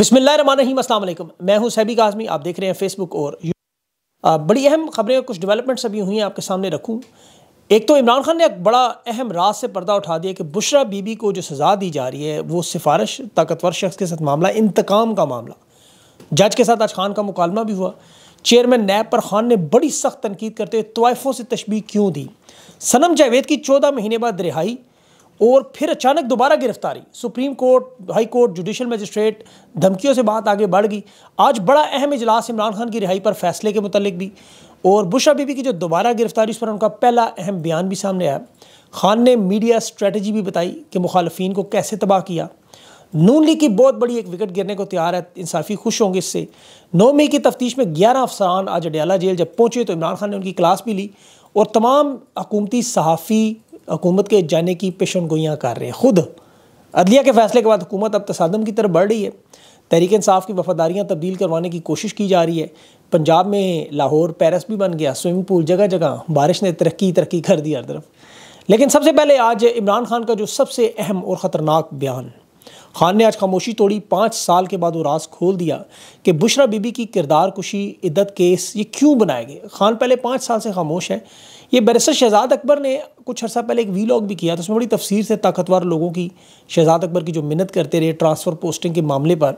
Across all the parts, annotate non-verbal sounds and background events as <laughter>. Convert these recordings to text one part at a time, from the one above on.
بسم اللہ الرحمن الرحیم السلام علیکم میں ہوں سہبی کاظمی آپ دیکھ رہے ہیں فیس بک اور بڑی اہم خبریں کچھ ڈیولپمنٹس ابھی ہوئی ہیں آپ کے سامنے رکھوں ایک تو عمران خان نے ایک بڑا اہم راز سے پردہ اٹھا دیا کہ بشرا بی بی کو جو سزا دی جا رہی ہے وہ سفارش طاقتور شخص کے ساتھ معاملہ انتقام کا معاملہ جج کے ساتھ آج خان کا مکالمہ بھی ہوا چیئرمین نیب پر خان نے بڑی سخت تنقید کرتے ہوئے طوائفوں سے تشبیح کیوں دی صنم جاوید کی چودہ مہینے بعد رہائی اور پھر اچانک دوبارہ گرفتاری supreme court high court judicial magistrate دھمکیوں سے بات آگے بڑھ گئی آج بڑا اہم اجلاس عمران خان کی رہائی پر فیصلے کے متعلق بھی اور بشا بی بی کی جو دوبارہ گرفتاری اس پر ان کا پہلا اہم بیان بھی سامنے آیا خان نے میڈیا اسٹریٹجی بھی بتائی کہ مخالفین کو کیسے تباہ کیا نون لیگ کی بہت بڑی ایک وکٹ گرنے کو تیار ہے انصافی خوش ہوں گے اس سے نو مئی کی تفتیش میں گیارہ افسران آج اڈیالہ جیل جب پہنچے تو عمران خان نے ان کی کلاس بھی لی اور تمام حکومتی صحافی حکومت کے جانے کی پیشن گوئیاں کر رہے ہیں خود عدلیہ کے فیصلے کے بعد حکومت اب تصادم کی طرف بڑھ رہی ہے تحریک انصاف کی وفاداریاں تبدیل کروانے کی کوشش کی جا رہی ہے پنجاب میں لاہور پیرس بھی بن گیا سوئمنگ پول جگہ جگہ بارش نے ترقی ترقی کر دی ہر طرف لیکن سب سے پہلے آج عمران خان کا جو سب سے اہم اور خطرناک بیان خان نے آج خاموشی توڑی پانچ سال کے بعد وہ راز کھول دیا کہ بشرا بی بی کی کردار کشی عدت کیس یہ کیوں بنائے گئے خان پہلے پانچ سال سے خاموش ہے یہ برسر شہزاد اکبر نے کچھ عرصہ پہلے ایک وی لاگ بھی کیا تو اس میں بڑی تفسیر سے طاقتور لوگوں کی شہزاد اکبر کی جو منت کرتے رہے ٹرانسفر پوسٹنگ کے معاملے پر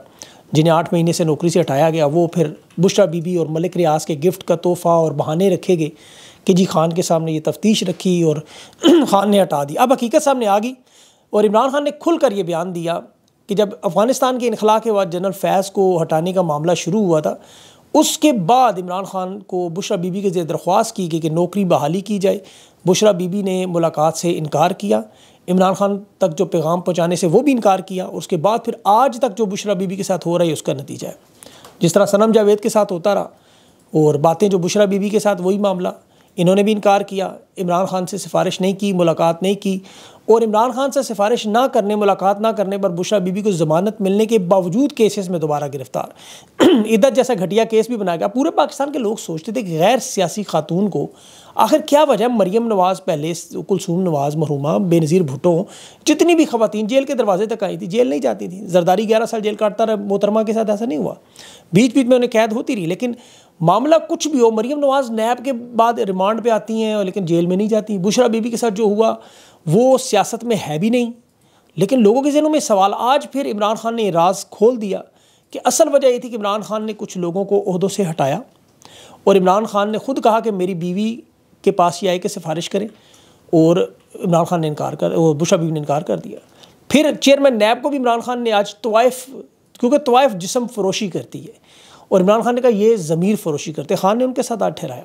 جنہیں آٹھ مہینے سے نوکری سے ہٹایا گیا وہ پھر بشرا بی بی اور ملک ریاض کے گفٹ کا تحفہ اور بہانے رکھے گئے کہ جی خان کے سامنے یہ تفتیش رکھی اور <clears throat> خان نے ہٹا دی اب حقیقت سامنے آ گئی اور عمران خان نے کھل کر یہ بیان دیا کہ جب افغانستان کے انخلا کے بعد جنرل فیض کو ہٹانے کا معاملہ شروع ہوا تھا اس کے بعد عمران خان کو بشرا بی بی کے ذریعے درخواست کی گئی کہ نوکری بحالی کی جائے بشرا بی بی نے ملاقات سے انکار کیا عمران خان تک جو پیغام پہنچانے سے وہ بھی انکار کیا اس کے بعد پھر آج تک جو بشرا بی بی کے ساتھ ہو رہا ہے اس کا نتیجہ ہے جس طرح صنم جاوید کے ساتھ ہوتا رہا اور باتیں جو بشرا بی بی کے ساتھ وہی معاملہ انہوں نے بھی انکار کیا عمران خان سے سفارش نہیں کی ملاقات نہیں کی اور عمران خان سے سفارش نہ کرنے ملاقات نہ کرنے پر بشرا بی بی کو ضمانت ملنے کے باوجود کیسز میں دوبارہ گرفتار <clears throat> ادھر جیسا گھٹیا کیس بھی بنایا گیا پورے پاکستان کے لوگ سوچتے تھے کہ غیر سیاسی خاتون کو آخر کیا وجہ مریم نواز پہلے کلثوم نواز مرحومہ بے نظیر بھٹو جتنی بھی خواتین جیل کے دروازے تک آئی تھی جیل نہیں جاتی تھیں زرداری گیارہ سال جیل کاٹتا رہا محترمہ کے ساتھ ایسا نہیں ہوا بیچ بیچ میں انہیں قید ہوتی رہی لیکن معاملہ کچھ بھی ہو مریم نواز نیب کے بعد ریمانڈ پہ آتی ہیں لیکن جیل میں نہیں جاتی بشرا بی بی کے ساتھ جو ہوا وہ سیاست میں ہے بھی نہیں لیکن لوگوں کے ذہنوں میں سوال آج پھر عمران خان نے راز کھول دیا کہ اصل وجہ یہ تھی کہ عمران خان نے کچھ لوگوں کو عہدوں سے ہٹایا اور عمران خان نے خود کہا کہ میری بیوی کے پاس یہ آئے کہ سفارش کریں اور عمران خان نے انکار کر اور بشرا بیوی نے انکار کر دیا پھر چیئرمین نیب کو بھی عمران خان نے آج طوائف کیونکہ طوائف جسم فروشی کرتی ہے اور عمران خان نے کہا یہ ضمیر فروشی کرتے خان نے ان کے ساتھ آٹھ ٹھہرایا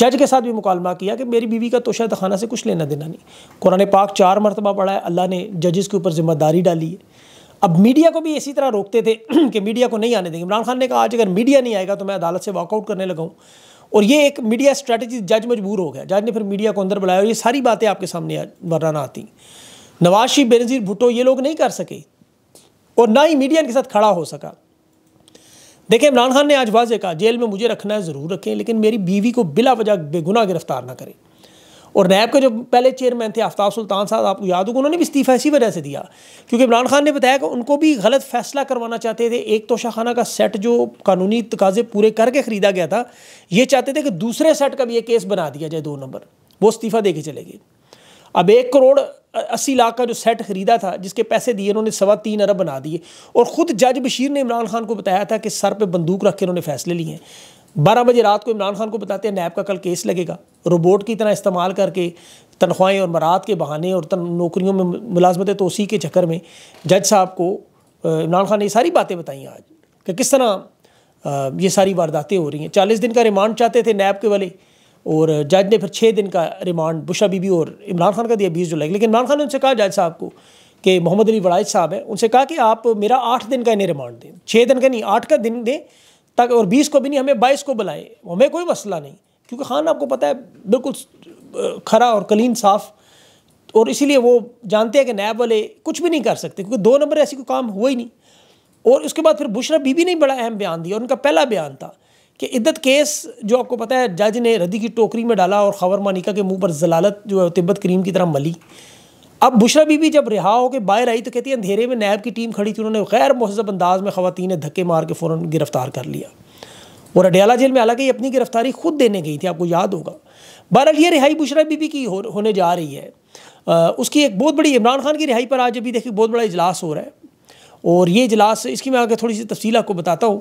جج کے ساتھ بھی مکالمہ کیا کہ میری بیوی کا توشہ تخانہ خانہ سے کچھ لینا دینا نہیں قرآن پاک چار مرتبہ پڑھا ہے اللہ نے ججز کے اوپر ذمہ داری ڈالی ہے اب میڈیا کو بھی اسی طرح روکتے تھے <clears throat> کہ میڈیا کو نہیں آنے دیں گے عمران خان نے کہا آج اگر میڈیا نہیں آئے گا تو میں عدالت سے واک آؤٹ کرنے لگا ہوں اور یہ ایک میڈیا اسٹریٹجی جج مجبور ہو گیا جج نے پھر میڈیا کو اندر بلایا اور یہ ساری باتیں آپ کے سامنے ورانہ آتی نواز شریف بے نظیر بھٹو یہ لوگ نہیں کر سکے اور نہ ہی میڈیا ان کے ساتھ کھڑا ہو سکا دیکھیں عمران خان نے آج واضح کہا جیل میں مجھے رکھنا ہے ضرور رکھیں لیکن میری بیوی کو بلا وجہ بے گناہ گرفتار نہ کریں اور نیب کا جو پہلے چیئرمین تھے آفتاب سلطان صاحب آپ کو یاد ہوگا انہوں نے بھی استعفیٰ اسی وجہ سے دیا کیونکہ عمران خان نے بتایا کہ ان کو بھی غلط فیصلہ کروانا چاہتے تھے ایک توشہ خانہ کا سیٹ جو قانونی تقاضے پورے کر کے خریدا گیا تھا یہ چاہتے تھے کہ دوسرے سیٹ کا بھی یہ کیس بنا دیا جائے دو نمبر وہ استعفیٰ دے کے چلے گئے اب ایک کروڑ اسی لاکھ کا جو سیٹ خریدا تھا جس کے پیسے دیے انہوں نے سوا تین عرب بنا دیے اور خود جج بشیر نے عمران خان کو بتایا تھا کہ سر پہ بندوق رکھ کے انہوں نے فیصلے لیے ہیں بارہ بجے رات کو عمران خان کو بتاتے ہیں نیب کا کل کیس لگے گا روبوٹ کی طرح استعمال کر کے تنخواہیں اور مراد کے بہانے اور نوکریوں میں ملازمت توسیع کے چکر میں جج صاحب کو عمران خان نے یہ ساری باتیں بتائیں آج کہ کس طرح یہ ساری وارداتیں ہو رہی ہیں چالیس دن کا ریمانڈ چاہتے تھے نیب کے والے اور جج نے پھر چھ دن کا ریمانڈ بشرا بی بی اور عمران خان کا دیا بیس جولائی لیکن عمران خان نے ان سے کہا جج صاحب کو کہ محمد علی وڑائج صاحب ہیں ان سے کہا کہ آپ میرا آٹھ دن کا انہیں ریمانڈ دیں چھ دن کا نہیں آٹھ کا دن دیں اور بیس کو بھی نہیں ہمیں بائیس کو بلائے ہمیں کوئی مسئلہ نہیں کیونکہ خان آپ کو پتہ ہے بالکل کھرا اور کلین صاف اور اسی لیے وہ جانتے ہیں کہ نیب والے کچھ بھی نہیں کر سکتے کیونکہ دو نمبر ایسی کوئی کام ہوا ہی نہیں اور اس کے بعد پھر بشرا بی بی نے بڑا اہم بیان دیا اور ان کا پہلا بیان تھا کہ عدت کیس جو آپ کو پتا ہے جج نے ردی کی ٹوکری میں ڈالا اور خبر مانیکا کے منہ پر زلالت جو ہے تبت کریم کی طرح ملی اب بشرا بی بی جب رہا ہو کے باہر آئی تو کہتی ہے اندھیرے میں نیب کی ٹیم کھڑی تھی انہوں نے غیر مہذب انداز میں خواتین نے دھکے مار کے فوراً گرفتار کر لیا اور اڈیالہ جیل میں حالانکہ یہ اپنی گرفتاری خود دینے گئی تھی آپ کو یاد ہوگا بہرحال یہ رہائی بشرا بی بی کی ہونے جا رہی ہے اس کی ایک بہت بڑی عمران خان کی رہائی پر آج ابھی دیکھیے بہت بڑا اجلاس ہو رہا ہے اور یہ اجلاس اس کی میں آگے تھوڑی سی تفصیل آپ کو بتاتا ہوں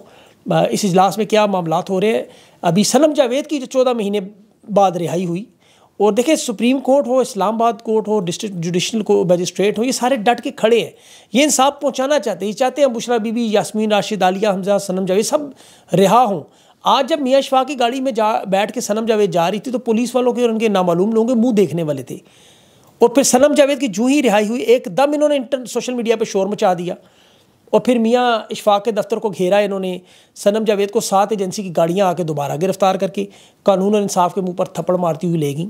اس اجلاس میں کیا معاملات ہو رہے ہیں ابھی سلم جاوید کی جو چودہ مہینے بعد رہائی ہوئی اور دیکھیں سپریم کورٹ ہو اسلام آباد کورٹ ہو ڈسٹرکٹ جوڈیشل مجسٹریٹ ہو یہ سارے ڈٹ کے کھڑے ہیں یہ انصاف پہنچانا چاہتے ہیں یہ چاہتے ہیں بشرا بی بی یاسمین راشد عالیہ حمزہ سنم جاوید سب رہا ہوں آج جب میاں شفا کی گاڑی میں جا بیٹھ کے سنم جاوید جا رہی تھی تو پولیس والوں کے اور ان کے نامعلوم لوگوں کے منہ دیکھنے والے تھے اور پھر سنم جاوید کی جو ہی رہائی ہوئی ایک دم انہوں نے انٹر سوشل میڈیا پہ شور مچا دیا اور پھر میاں اشفاق کے دفتر کو گھیرا انہوں نے سنم جاوید کو سات ایجنسی کی گاڑیاں آ کے دوبارہ گرفتار کر کے قانون اور انصاف کے منہ پر تھپڑ مارتی ہوئی لے گئیں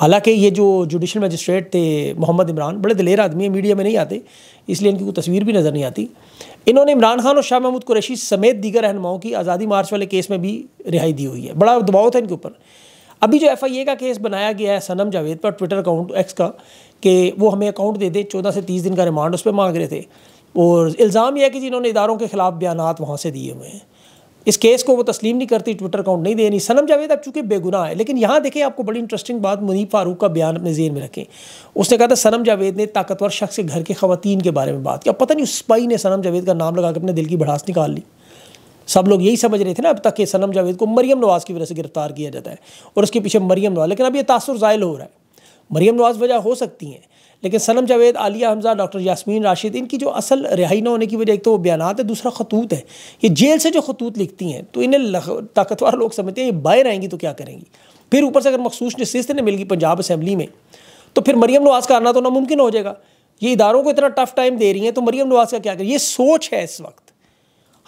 حالانکہ یہ جو جوڈیشل مجسٹریٹ تھے محمد عمران بڑے دلیر آدمی ہیں میڈیا میں نہیں آتے اس لیے ان کی کوئی تصویر بھی نظر نہیں آتی انہوں نے عمران خان اور شاہ محمود قریشی سمیت دیگر رہنماؤں کی آزادی مارچ والے کیس میں بھی رہائی دی ہوئی ہے بڑا دباؤ تھا ان کے اوپر ابھی جو ایف آئی اے کا کیس بنایا گیا ہے سنم جاوید پر ٹویٹر اکاؤنٹ ایکس کا کہ وہ ہمیں اکاؤنٹ دے دے چودہ سے تیس دن کا ریمانڈ اس پہ مانگ رہے تھے اور الزام یہ ہے کہ جنہوں جی نے اداروں کے خلاف بیانات وہاں سے دیے ہوئے ہیں اس کیس کو وہ تسلیم نہیں کرتی ٹویٹر اکاؤنٹ نہیں دینی سنم جاوید اب چونکہ بے گناہ ہے لیکن یہاں دیکھیں آپ کو بڑی انٹرسٹنگ بات منیب فاروق کا بیان اپنے ذہن میں رکھیں اس نے کہا تھا سنم جاوید نے طاقتور شخص کے گھر کے خواتین کے بارے میں بات کیا پتہ نہیں اس اسپائی نے سنم جاوید کا نام لگا کے اپنے دل کی بڑھاس نکال لی سب لوگ یہی سمجھ رہے تھے نا اب تک کہ سنم جاوید کو مریم نواز کی وجہ سے گرفتار کیا جاتا ہے اور اس کے پیچھے مریم نواز لیکن اب یہ تاثر زائل ہو رہا ہے مریم نواز وجہ ہو سکتی ہیں لیکن سلم جاوید عالیہ حمزہ ڈاکٹر یاسمین راشد ان کی جو اصل رہائی نہ ہونے کی وجہ ایک تو وہ بیانات ہے دوسرا خطوط ہے یہ جیل سے جو خطوط لکھتی ہیں تو انہیں طاقتور لوگ سمجھتے ہیں یہ باہر آئیں گی تو کیا کریں گی پھر اوپر سے اگر مخصوص نشست نے مل گئی پنجاب اسمبلی میں تو پھر مریم نواز کا آنا تو ناممکن ہو جائے گا یہ اداروں کو اتنا ٹف ٹائم دے رہی ہیں تو مریم نواز کا کیا کریں یہ سوچ ہے اس وقت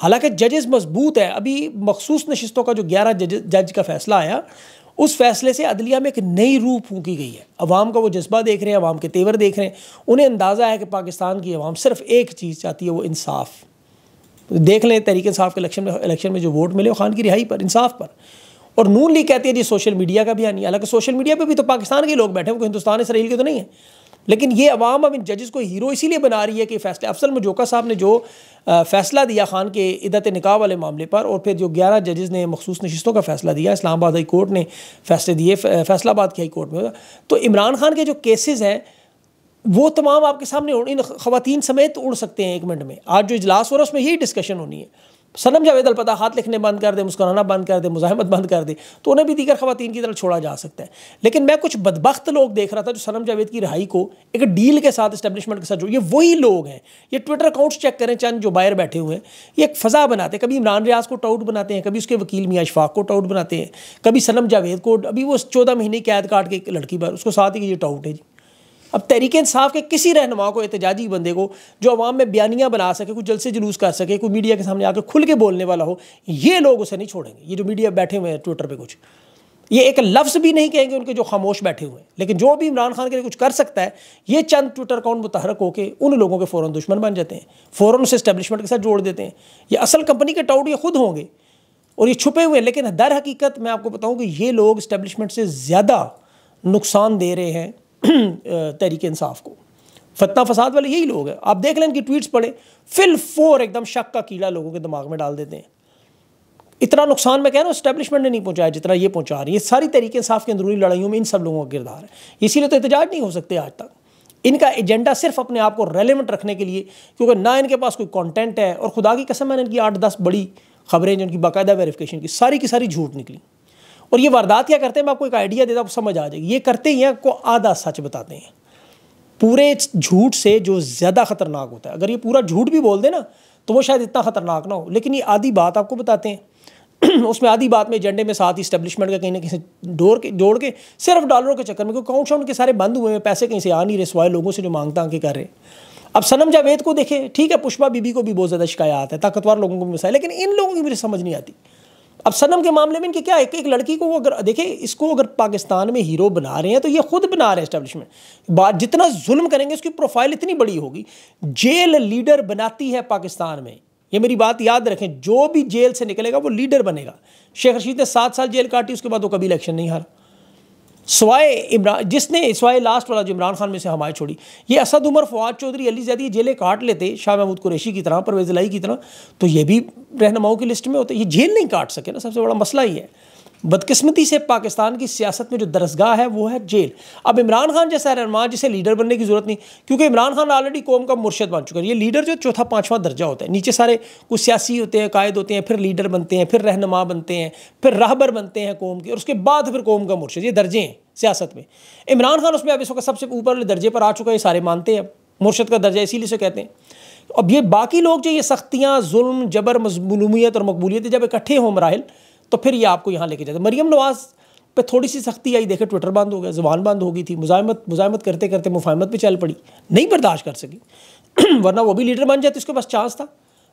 حالانکہ ججز مضبوط ہے ابھی مخصوص نشستوں کا جو گیارہ جج کا فیصلہ آیا اس فیصلے سے عدلیہ میں ایک نئی روح پھونکی گئی ہے عوام کا وہ جذبہ دیکھ رہے ہیں عوام کے تیور دیکھ رہے ہیں انہیں اندازہ ہے کہ پاکستان کی عوام صرف ایک چیز چاہتی ہے وہ انصاف دیکھ لیں تحریک انصاف کے الیکشن میں الیکشن میں جو ووٹ ملے وہ خان کی رہائی پر انصاف پر اور نون لی کہتی ہے جی سوشل میڈیا کا بھی آنی ہے حالانکہ سوشل میڈیا پہ بھی تو پاکستان کے لوگ بیٹھے ہیں وہ ہندوستان اسرائیل کے تو نہیں ہیں لیکن یہ عوام اب ان ججز کو ہیرو اسی لیے بنا رہی ہے کہ فیصلہ افسل مجوکا صاحب نے جو فیصلہ دیا خان کے عدت نکاح والے معاملے پر اور پھر جو گیارہ ججز نے مخصوص نشستوں کا فیصلہ دیا اسلام آباد ہائی کورٹ نے فیصلے دیے فیصلہ آباد کی ہائی کورٹ میں تو عمران خان کے جو کیسز ہیں وہ تمام آپ کے سامنے ان خواتین سمیت اڑ سکتے ہیں ایک منٹ میں آج جو اجلاس ہو رہا ہے اس میں یہی ڈسکشن ہونی ہے سنم جاوید البتہ ہاتھ لکھنے بند کر دے مسکرانہ بند کر دے مزاحمت بند کر دے تو انہیں بھی دیگر خواتین کی طرح چھوڑا جا سکتا ہے لیکن میں کچھ بدبخت لوگ دیکھ رہا تھا جو سنم جاوید کی رہائی کو ایک ڈیل کے ساتھ اسٹیبلشمنٹ کے ساتھ جو یہ وہی لوگ ہیں یہ ٹویٹر اکاؤنٹس چیک کریں چند جو باہر بیٹھے ہوئے ہیں یہ ایک فضا بناتے ہیں کبھی عمران ریاض کو ٹاؤٹ بناتے ہیں کبھی اس کے وکیل میاں اشفاق کو ٹاؤٹ بناتے ہیں کبھی سنم جاوید کو ابھی وہ چودہ مہینے قید کاٹ کے ایک لڑکی پر اس کو ساتھ ہی یہ ٹاؤٹ ہے جی اب تحریک انصاف کے کسی رہنما کو احتجاجی بندے کو جو عوام میں بیانیاں بنا سکے کوئی جلسے جلوس کر سکے کوئی میڈیا کے سامنے آ کے کھل کے بولنے والا ہو یہ لوگ اسے نہیں چھوڑیں گے یہ جو میڈیا بیٹھے ہوئے ہیں ٹویٹر پہ کچھ یہ ایک لفظ بھی نہیں کہیں گے ان کے جو خاموش بیٹھے ہوئے ہیں لیکن جو بھی عمران خان کے لیے کچھ کر سکتا ہے یہ چند ٹویٹر اکاؤنٹ متحرک ہو کے ان لوگوں کے فوراً دشمن بن جاتے ہیں فوراً اسے اسٹیبلشمنٹ کے ساتھ جوڑ دیتے ہیں یہ اصل کمپنی کے ٹاؤٹ یہ خود ہوں گے اور یہ چھپے ہوئے ہیں لیکن در حقیقت میں آپ کو بتاؤں کہ یہ لوگ اسٹیبلشمنٹ سے زیادہ نقصان دے رہے ہیں <clears throat> تحریک انصاف کو فتح فساد والے یہی لوگ ہیں آپ دیکھ لیں ان کی ٹویٹس پڑھیں فل فور ایک دم شک کا کیڑا لوگوں کے دماغ میں ڈال دیتے ہیں اتنا نقصان میں کہہ رہا ہوں اسٹیبلشمنٹ نے نہیں پہنچایا جتنا یہ پہنچا رہی ہے ساری تحریک انصاف کی اندرونی لڑائیوں میں ان سب لوگوں کا کردار ہے اسی لیے تو احتجاج نہیں ہو سکتے آج تک ان کا ایجنڈا صرف اپنے آپ کو ریلیونٹ رکھنے کے لیے کیونکہ نہ ان کے پاس کوئی کانٹینٹ ہے اور خدا کی قسم میں نے ان کی آٹھ دس بڑی خبریں جو ان کی باقاعدہ ویریفیکیشن کی ساری کی ساری جھوٹ نکلی اور یہ واردات کیا کرتے ہیں میں آپ کو ایک آئیڈیا دیتا ہوں سمجھ آ جائے یہ کرتے ہی ہیں کو آدھا سچ بتاتے ہیں پورے جھوٹ سے جو زیادہ خطرناک ہوتا ہے اگر یہ پورا جھوٹ بھی بول دے نا تو وہ شاید اتنا خطرناک نہ ہو لیکن یہ آدھی بات آپ کو بتاتے ہیں <clears throat> اس میں آدھی بات میں ایجنڈے میں ساتھ اسٹیبلشمنٹ کا کہیں نہ کہیں ڈور کے جوڑ کے صرف ڈالروں کے چکر میں کیونکہ اکاؤنٹ شاؤنٹ کے سارے بند ہوئے میں پیسے کہیں سے آ نہیں رہے سوائے لوگوں سے جو مانگتا ہے کہ کر رہے اب سنم جاوید کو دیکھیں ٹھیک ہے پشپا بی بی کو بھی بہت زیادہ شکایات ہے طاقتور لوگوں کو بھی مسائل لیکن ان لوگوں کی بھی سمجھ نہیں آتی اب صنم کے معاملے میں ان کے کیا ہے کہ ایک لڑکی کو وہ اگر دیکھیں اس کو اگر پاکستان میں ہیرو بنا رہے ہیں تو یہ خود بنا رہے ہیں اسٹیبلشمنٹ بات جتنا ظلم کریں گے اس کی پروفائل اتنی بڑی ہوگی جیل لیڈر بناتی ہے پاکستان میں یہ میری بات یاد رکھیں جو بھی جیل سے نکلے گا وہ لیڈر بنے گا شیخ رشید نے سات سال جیل کاٹی اس کے بعد وہ کبھی الیکشن نہیں ہارا سوائے عمران جس نے سوائے لاسٹ والا جو عمران خان میں سے حمایت چھوڑی یہ اسد عمر فواد چودھری علی زیادی یہ جیلیں کاٹ لیتے شاہ محمود قریشی کی طرح پرویز الہی کی طرح تو یہ بھی رہنماؤں کی لسٹ میں ہوتے یہ جیل نہیں کاٹ سکے نا سب سے بڑا مسئلہ ہی ہے بدقسمتی سے پاکستان کی سیاست میں جو درسگاہ ہے وہ ہے جیل اب عمران خان جیسا رہنما جسے لیڈر بننے کی ضرورت نہیں کیونکہ عمران خان آلریڈی قوم کا مرشد بن چکا ہے یہ لیڈر جو چوتھا پانچواں درجہ ہوتا ہے نیچے سارے کچھ سیاسی ہوتے ہیں قائد ہوتے ہیں پھر لیڈر بنتے ہیں پھر رہنما بنتے ہیں پھر رہبر بنتے ہیں قوم کے اور اس کے بعد پھر قوم کا مرشد یہ درجے ہیں سیاست میں عمران خان اس میں اب اس وقت سب سے اوپر درجے پر آ چکا ہے سارے مانتے ہیں مرشد کا درجہ اسی لیے سے کہتے ہیں اب یہ باقی لوگ جو یہ سختیاں ظلم جبر مظلومیت اور مقبولیت جب اکٹھے ہوں مراحل تو پھر یہ آپ کو یہاں لے کے جاتا مریم نواز پہ تھوڑی سی سختی آئی دیکھے ٹویٹر بند ہو گیا زبان بند ہو گئی تھی مزاحمت مزاحمت کرتے کرتے مفاہمت پہ چل پڑی نہیں برداشت کر سکی <clears throat> ورنہ وہ بھی لیڈر بن جاتے اس کے پاس چانس تھا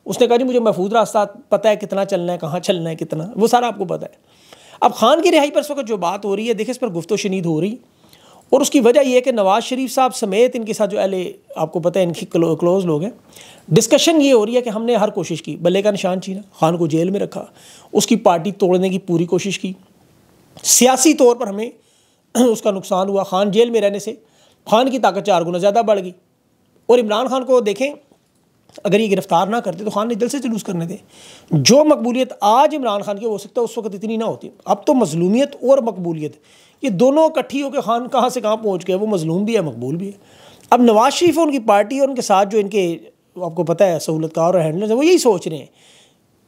اس نے کہا جی مجھے محفوظ راستہ پتہ ہے کتنا چلنا ہے کہاں چلنا ہے کتنا وہ سارا آپ کو پتہ ہے اب خان کی رہائی پر اس وقت جو بات ہو رہی ہے دیکھیں اس پر گفت و شنید ہو رہی ہے اور اس کی وجہ یہ ہے کہ نواز شریف صاحب سمیت ان کے ساتھ جو اہلے آپ کو پتہ ہے ان کی کلوز لوگ ہیں ڈسکشن یہ ہو رہی ہے کہ ہم نے ہر کوشش کی بلے کا نشان چھینا خان کو جیل میں رکھا اس کی پارٹی توڑنے کی پوری کوشش کی سیاسی طور پر ہمیں <clears throat> اس کا نقصان ہوا خان جیل میں رہنے سے خان کی طاقت چار گنا زیادہ بڑھ گئی اور عمران خان کو دیکھیں اگر یہ گرفتار نہ کرتے تو خان نے سے جلوس کرنے دے جو مقبولیت آج عمران خان کی ہو سکتا ہے اس وقت اتنی نہ ہوتی اب تو مظلومیت اور مقبولیت یہ دونوں کٹھی ہو کے خان کہاں سے کہاں پہنچ گئے وہ مظلوم بھی ہے مقبول بھی ہے اب نواز شریف اور ان کی پارٹی اور ان کے ساتھ جو ان کے آپ کو پتہ ہے سہولت کار اور ہینڈلرز ہیں وہ یہی سوچ رہے ہیں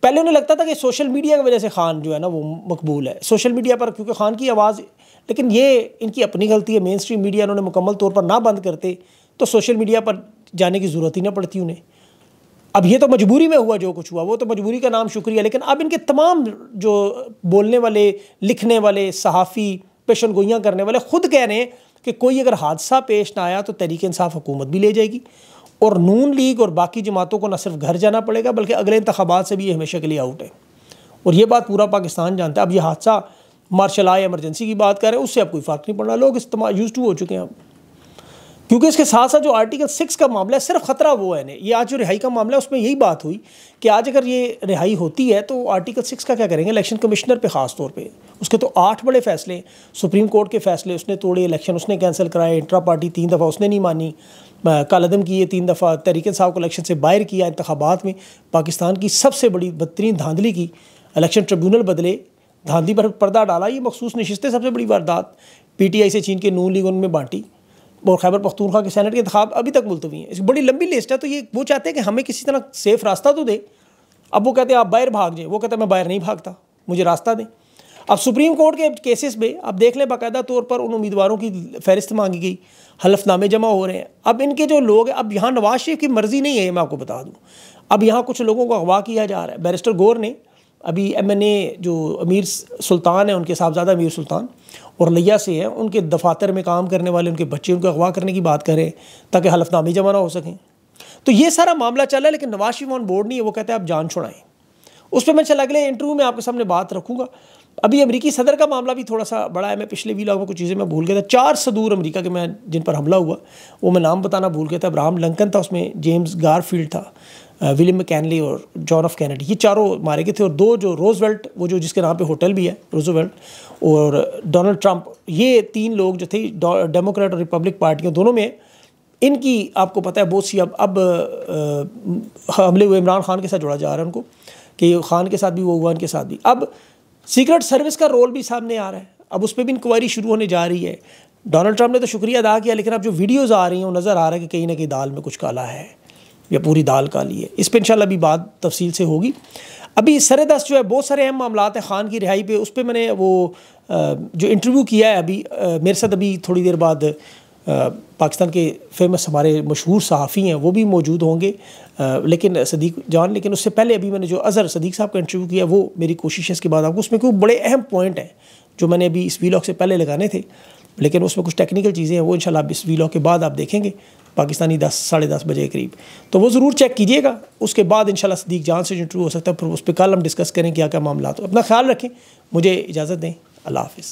پہلے انہیں لگتا تھا کہ سوشل میڈیا کی وجہ سے خان جو ہے نا وہ مقبول ہے سوشل میڈیا پر کیونکہ خان کی آواز لیکن یہ ان کی اپنی غلطی ہے مین اسٹریم میڈیا انہوں نے مکمل طور پر نہ بند کرتے تو سوشل میڈیا پر جانے کی ضرورت ہی نہ پڑتی انہیں اب یہ تو مجبوری میں ہوا جو کچھ ہوا وہ تو مجبوری کا نام شکریہ لیکن اب ان کے تمام جو بولنے والے لکھنے والے صحافی پیشن گوئیاں کرنے والے خود کہہ رہے ہیں کہ کوئی اگر حادثہ پیش نہ آیا تو تحریک انصاف حکومت بھی لے جائے گی اور نون لیگ اور باقی جماعتوں کو نہ صرف گھر جانا پڑے گا بلکہ اگلے انتخابات سے بھی یہ ہمیشہ کے لیے آؤٹ ہے اور یہ بات پورا پاکستان جانتا ہے اب یہ حادثہ مارشل آئی ایمرجنسی کی بات کر رہے ہیں اس سے اب کوئی فرق نہیں پڑ رہا لوگ استعمال یوز ٹو ہو چکے ہیں اب کیونکہ اس کے ساتھ ساتھ جو آرٹیکل سکس کا معاملہ ہے صرف خطرہ وہ ہے یہ آج جو رہائی کا معاملہ ہے اس میں یہی بات ہوئی کہ آج اگر یہ رہائی ہوتی ہے تو آرٹیکل سکس کا کیا کریں گے الیکشن کمشنر پہ خاص طور پہ اس کے تو آٹھ بڑے فیصلے سپریم کورٹ کے فیصلے اس نے توڑے الیکشن اس نے کینسل کرائے انٹرا پارٹی تین دفعہ اس نے نہیں مانی کالعدم کیے تین دفعہ تحریک صاحب کو الیکشن سے باہر کیا انتخابات میں پاکستان کی سب سے بڑی بدترین دھاندلی کی الیکشن ٹریبیونل بدلے دھاندلی پر پردہ ڈالا یہ مخصوص نشستیں سب سے بڑی واردات پی ٹی آئی سے چین کے نون لیگ ان میں بانٹی اور خیبر پختونخوا کے سینٹ کے انتخاب ابھی تک ملتوی ہیں اس کی بڑی لمبی لسٹ ہے تو یہ وہ چاہتے ہیں کہ ہمیں کسی طرح سیف راستہ تو دے اب وہ کہتے ہیں آپ باہر بھاگ جائیں وہ کہتے ہیں میں باہر نہیں بھاگتا مجھے راستہ دیں اب سپریم کورٹ کے کیسز میں آپ دیکھ لیں باقاعدہ طور پر ان امیدواروں کی فہرست مانگی گئی حلف نامے جمع ہو رہے ہیں اب ان کے جو لوگ ہیں اب یہاں نواز شریف کی مرضی نہیں ہے میں آپ کو بتا دوں اب یہاں کچھ لوگوں کو اغوا کیا جا رہا ہے بیرسٹر گور نے ابھی ایم این اے جو امیر سلطان ہیں ان کے صاحبزادہ امیر سلطان اور لیا سے ہیں ان کے دفاتر میں کام کرنے والے ان کے بچے ان کو اغوا کرنے کی بات کریں تاکہ حلف نامی نہ ہو سکیں تو یہ سارا معاملہ چلا ہے لیکن نواز شریف آن بورڈ نہیں ہے وہ کہتے ہیں آپ جان چھوڑائیں اس پہ میں چل اگلے انٹرویو میں آپ کے سامنے بات رکھوں گا ابھی امریکی صدر کا معاملہ بھی تھوڑا سا بڑا ہے میں پچھلے وی لاکھ میں کچھ چیزیں میں بھول گیا تھا چار صدور امریکہ کے میں جن پر حملہ ہوا وہ میں نام بتانا بھول گیا تھا ابراہم لنکن تھا اس میں گار گارفیلڈ تھا ولیم کینلی اور جان آف کینیڈی یہ چاروں مارے گئے تھے اور دو جو روز ویلٹ وہ جو جس کے نام پہ ہوٹل بھی ہے روز ویلٹ اور ڈونلڈ ٹرمپ یہ تین لوگ جو تھے ڈیموکریٹ اور ریپبلک پارٹیوں دونوں میں ان کی آپ کو پتہ ہے بہت سی اب اب حملے ہوئے عمران خان کے ساتھ جوڑا جا رہا ہے ان کو کہ خان کے ساتھ بھی وہ ہوا ان کے ساتھ بھی اب سیکرٹ سروس کا رول بھی سامنے آ رہا ہے اب اس پہ بھی انکوائری شروع ہونے جا رہی ہے ڈونلڈ ٹرمپ نے تو شکریہ ادا کیا لیکن اب جو ویڈیوز آ رہی ہیں وہ نظر آ رہا ہے کہ کہیں نہ کہیں دال میں کچھ کالا ہے یا پوری دال کا لیے اس پہ انشاءاللہ بھی بات تفصیل سے ہوگی ابھی سر دس جو ہے بہت سارے اہم معاملات ہیں خان کی رہائی پہ اس پہ میں نے وہ جو انٹرویو کیا ہے ابھی میرے ساتھ ابھی تھوڑی دیر بعد پاکستان کے فیمس ہمارے مشہور صحافی ہیں وہ بھی موجود ہوں گے لیکن صدیق جان لیکن اس سے پہلے ابھی میں نے جو اظہر صدیق صاحب کا انٹرویو کیا وہ میری کوشش ہے اس کے بعد آپ کو اس میں کوئی بڑے اہم پوائنٹ ہیں جو میں نے ابھی اس ویلاگ سے پہلے لگانے تھے لیکن اس میں کچھ ٹیکنیکل چیزیں ہیں وہ انشاءاللہ اس ویلو کے بعد آپ دیکھیں گے پاکستانی دس ساڑھے دس بجے قریب تو وہ ضرور چیک کیجیے گا اس کے بعد انشاءاللہ صدیق جان سے جو ٹرو ہو سکتا ہے پھر اس پہ کل ہم ڈسکس کریں کیا کیا معاملات ہو اپنا خیال رکھیں مجھے اجازت دیں اللہ حافظ